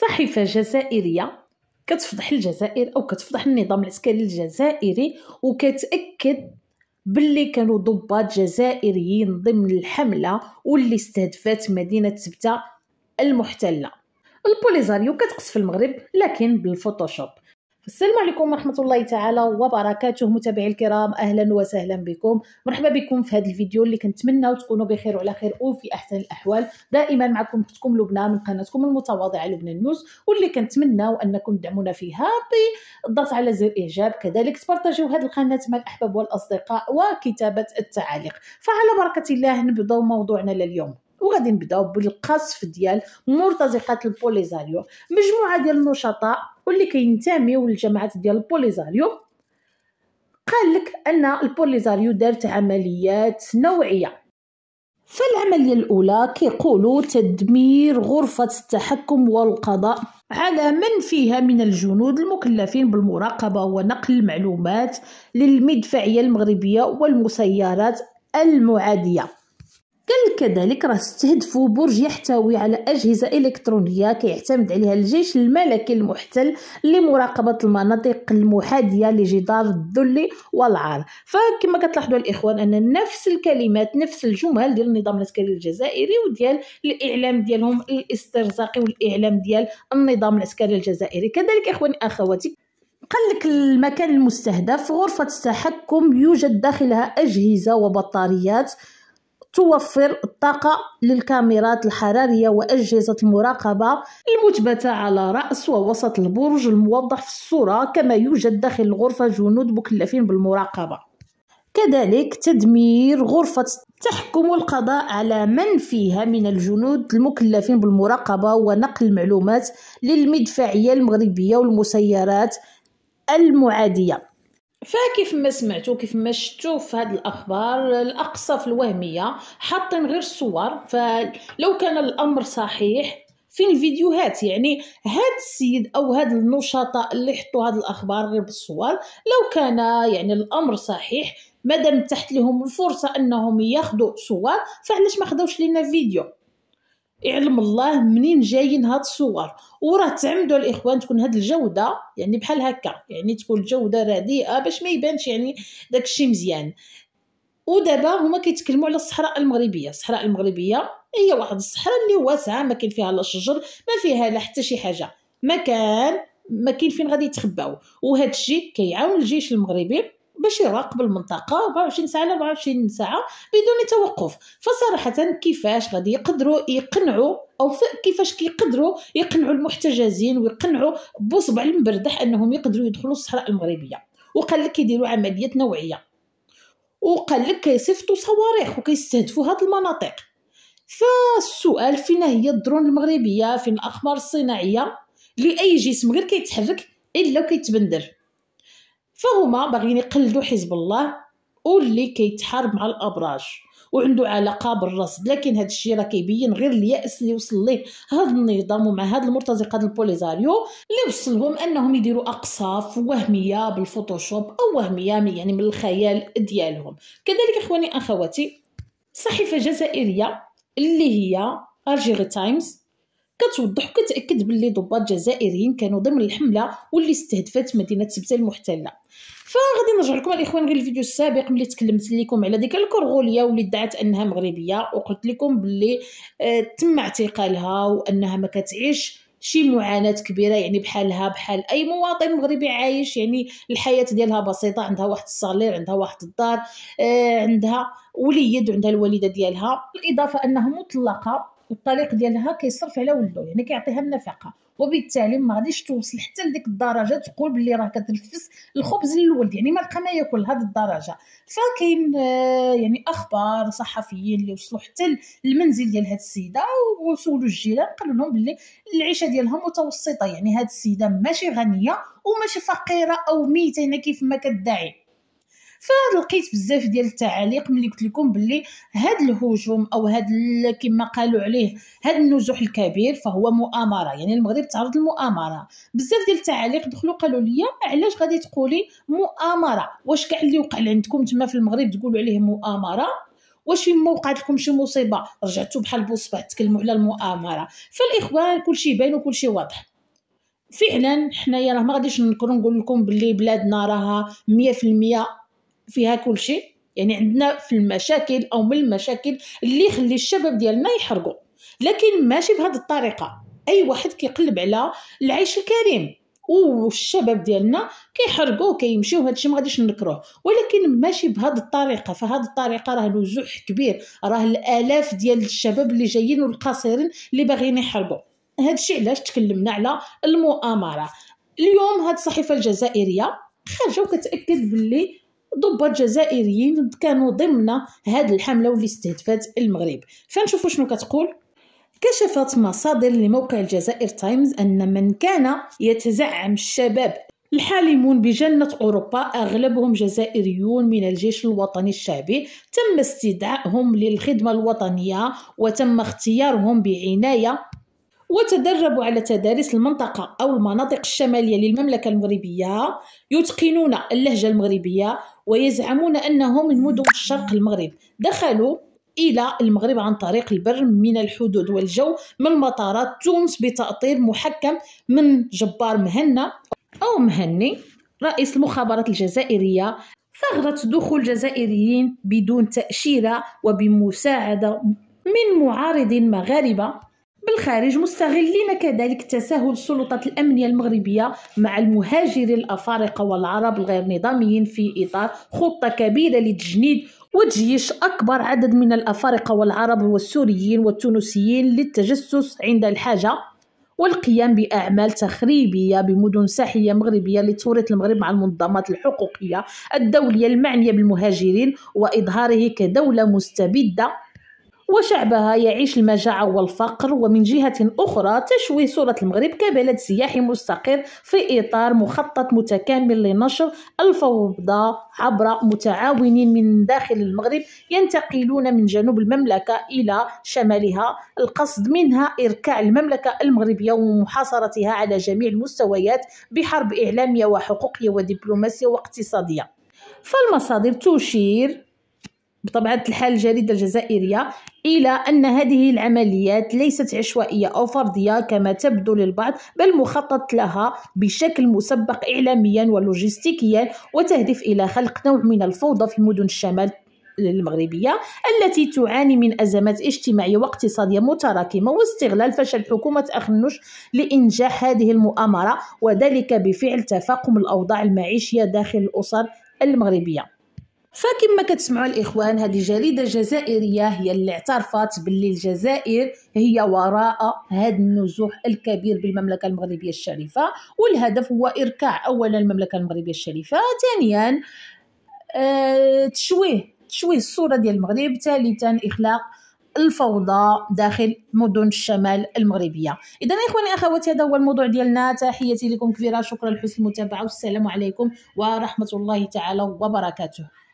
صحيفة جزائرية كتفضح الجزائر أو كتفضح النظام العسكري الجزائري وكتأكد باللي كانوا ضباط جزائريين ضمن الحملة واللي استهدفت مدينة سبتة المحتلة البوليزاريو كتقصف المغرب لكن بالفوتوشوب السلام عليكم ورحمة الله تعالى وبركاته متابعي الكرام أهلا وسهلا بكم مرحبا بكم في هذا الفيديو اللي كنتمنى تكونوا بخير وعلى خير وفي أحسن الأحوال دائما معكم اختكم لبنى من قناتكم المتواضعة لبنى نيوز واللي كنتمناو أنكم تدعمونا فيها بالضغط على زر إعجاب كذلك تبارتاجيو هذه القناة مع الأحباب والأصدقاء وكتابة التعاليق فعلى بركة الله نبداو موضوعنا لليوم وغادي نبداو بالقصف ديال مرتزقة البوليزاريو مجموعة ديال النشطاء واللي كينتميو للجماعات ديال البوليزاريو قال لك ان البوليزاريو دارت عمليات نوعيه فالعملية الأولى كيقولوا تدمير غرفة التحكم والقضاء على من فيها من الجنود المكلفين بالمراقبة ونقل المعلومات للمدفعية المغربية والمسيرات المعادية كان كذلك راه استهدفوا برج يحتوي على أجهزة إلكترونية كيعتمد عليها الجيش الملكي المحتل لمراقبة المناطق المحادية لجدار الذل والعار فكما كتلاحظوا الإخوان أن نفس الكلمات نفس الجمل ديال النظام العسكري الجزائري وديال الإعلام ديالهم الاسترزاقي والإعلام ديال النظام العسكري الجزائري كذلك إخواني أخواتي قال لك المكان المستهدف غرفة التحكم يوجد داخلها أجهزة وبطاريات توفر الطاقة للكاميرات الحرارية وأجهزة المراقبة المثبتة على رأس ووسط البرج الموضح في الصورة كما يوجد داخل الغرفة جنود مكلفين بالمراقبة كذلك تدمير غرفة تحكم القضاء على من فيها من الجنود المكلفين بالمراقبة ونقل المعلومات للمدفعية المغربية والمسيرات المعادية فكيف ما سمعتوا كيف ما شفتوا في هذه الاخبار الاقصف الوهميه حاطين غير الصور فلو كان الامر صحيح فين الفيديوهات يعني هاد السيد او هاد النشطاء اللي حطوا هاد الاخبار غير بالصور لو كان يعني الامر صحيح مادام تحت لهم الفرصه انهم ياخذوا صور فعلاش ما خدوش لنا فيديو يعلم الله منين جايين هاد الصور وراه تعمدوا الاخوان تكون هاد الجوده يعني بحال هكا يعني تكون الجوده رديئه باش ما يبانش يعني داكشي مزيان ودابا هما كيتكلموا على الصحراء المغربيه الصحراء المغربيه هي واحد الصحراء اللي واسعه ما كاين فيها لا شجر ما فيها لا حتى شي حاجه مكان ما كاين فين غادي يتخباو وهذا الشيء كيعاون الجيش المغربي باش يراقب المنطقه 24 ساعه على 24 ساعه بدون توقف فصراحه كيفاش غادي يقدروا يقنعوا او كيفاش كيقدروا يقنعوا المحتجزين ويقنعوا بصبع المبردح انهم يقدروا يدخلوا الصحراء المغربيه وقال لك يديروا عمليات نوعيه وقال لك كيصيفطوا صواريخ وكيستهدفوا هاد المناطق فالسؤال فين هي الدرون المغربيه فين الاقمار الصناعيه لاي جسم غير كيتحرك الا وكيتبندر فهما باغيين يقلدوا حزب الله واللي كيتحارب مع الابراج وعنده علاقه بالرصد لكن هذا الشيء راه كيبين غير الياس اللي وصل ليه هذا النظام ومع هذا المرتزقه هذا البوليزاريو اللي وصلهم انهم يديروا اقصاف وهميه بالفوتوشوب او وهميه يعني من الخيال ديالهم كذلك اخواني اخواتي صحيفه جزائريه اللي هي الجيري تايمز كتوضح وكتاكد باللي ضباط جزائريين كانوا ضمن الحمله واللي استهدفت مدينه سبته المحتله فغادي نرجع لكم الاخوان غير الفيديو السابق ملي تكلمت لكم على ديك الكرغوليه واللي ادعت انها مغربيه وقلت لكم باللي آه تم اعتقالها وانها ما كتعيش شي معاناة كبيرة يعني بحالها بحال أي مواطن مغربي عايش يعني الحياة ديالها بسيطة عندها واحد الصالير عندها واحد الدار آه عندها وليد وعندها الوالدة ديالها بالإضافة أنها مطلقة والطريق ديالها كيصرف على ولدو يعني كيعطيها النفقه وبالتالي ما غاديش توصل حتى لديك الدرجه تقول بلي راه كتنفس الخبز للولد يعني ما لقى ما ياكل لهاد الدرجه فكاين آه، يعني اخبار صحفيين اللي وصلوا حتى للمنزل ديال هاد السيده وسولوا الجيران قالوا لهم بلي العيشه ديالها متوسطه يعني هاد السيده ماشي غنيه وماشي فقيره او ميته يعني كيف ما كتدعي فلقيت بزاف ديال التعاليق ملي قلت لكم بلي هذا الهجوم او هذا كما قالوا عليه هذا النزوح الكبير فهو مؤامره يعني المغرب تعرض للمؤامره بزاف ديال التعاليق دخلوا قالوا لي علاش غادي تقولي مؤامره واش كاع اللي وقع عندكم تما في المغرب تقولوا عليه مؤامره واش في وقعت لكم شي مصيبه رجعتوا بحال بوصبع تكلموا على المؤامره فالاخوان كلشي باين وكلشي واضح فعلا حنايا راه ما غاديش نكرو نقول لكم بلي بلادنا راها 100% فيها كل شيء يعني عندنا في المشاكل او من المشاكل اللي يخلي الشباب ديالنا يحرقوا لكن ماشي بهذه الطريقه اي واحد كيقلب على العيش الكريم والشباب ديالنا كيحرقوا وكيمشيو هذا الشيء ما غاديش نكروه ولكن ماشي بهذه الطريقه فهاد الطريقه راه نزوح كبير راه الالاف ديال الشباب اللي جايين والقاصرين اللي باغيين يحرقوا هذا الشيء علاش تكلمنا على المؤامره اليوم هاد الصحيفه الجزائريه خارجه وكتاكد باللي ضباط جزائريين كانوا ضمن هذه الحمله واللي استهدفت المغرب فنشوفوا شنو كتقول كشفت مصادر لموقع الجزائر تايمز ان من كان يتزعم الشباب الحالمون بجنة أوروبا أغلبهم جزائريون من الجيش الوطني الشعبي تم استدعائهم للخدمة الوطنية وتم اختيارهم بعناية وتدربوا على تدارس المنطقة أو المناطق الشمالية للمملكة المغربية يتقنون اللهجة المغربية ويزعمون أنهم من مدن شرق المغرب دخلوا إلى المغرب عن طريق البر من الحدود والجو من مطارات تونس بتأطير محكم من جبار مهنا أو مهني رئيس المخابرات الجزائرية ثغرة دخول الجزائريين بدون تأشيرة وبمساعدة من معارضين مغاربة بالخارج مستغلين كذلك تساهل السلطات الأمنية المغربية مع المهاجرين الأفارقة والعرب الغير نظاميين في إطار خطة كبيرة لتجنيد وتجيش أكبر عدد من الأفارقة والعرب والسوريين والتونسيين للتجسس عند الحاجة والقيام بأعمال تخريبية بمدن ساحلية مغربية لتوريط المغرب مع المنظمات الحقوقية الدولية المعنية بالمهاجرين وإظهاره كدولة مستبدة وشعبها يعيش المجاعة والفقر ومن جهة أخرى تشوي صورة المغرب كبلد سياحي مستقر في إطار مخطط متكامل لنشر الفوضى عبر متعاونين من داخل المغرب ينتقلون من جنوب المملكة إلى شمالها القصد منها إركاع المملكة المغربية ومحاصرتها على جميع المستويات بحرب إعلامية وحقوقية ودبلوماسية واقتصادية فالمصادر تشير بطبيعة الحال الجريدة الجزائرية إلى أن هذه العمليات ليست عشوائية أو فردية كما تبدو للبعض بل مخطط لها بشكل مسبق إعلاميا ولوجستيكيا وتهدف إلى خلق نوع من الفوضى في مدن الشمال المغربية التي تعاني من أزمات اجتماعية واقتصادية متراكمة واستغلال فشل حكومة أخنوش لإنجاح هذه المؤامرة وذلك بفعل تفاقم الأوضاع المعيشية داخل الأسر المغربية فكما كتسمعوا الاخوان هذه جريده جزائريه هي اللي اعترفت باللي الجزائر هي وراء هذا النزوح الكبير بالمملكه المغربيه الشريفه والهدف هو اركاع اولا المملكه المغربيه الشريفه ثانيا آه، تشويه تشويه الصوره ديال المغرب ثالثا اخلاق الفوضى داخل مدن الشمال المغربيه اذا اخواني اخواتي هذا هو الموضوع ديالنا تحياتي لكم كبيره شكرا لحسن المتابعه والسلام عليكم ورحمه الله تعالى وبركاته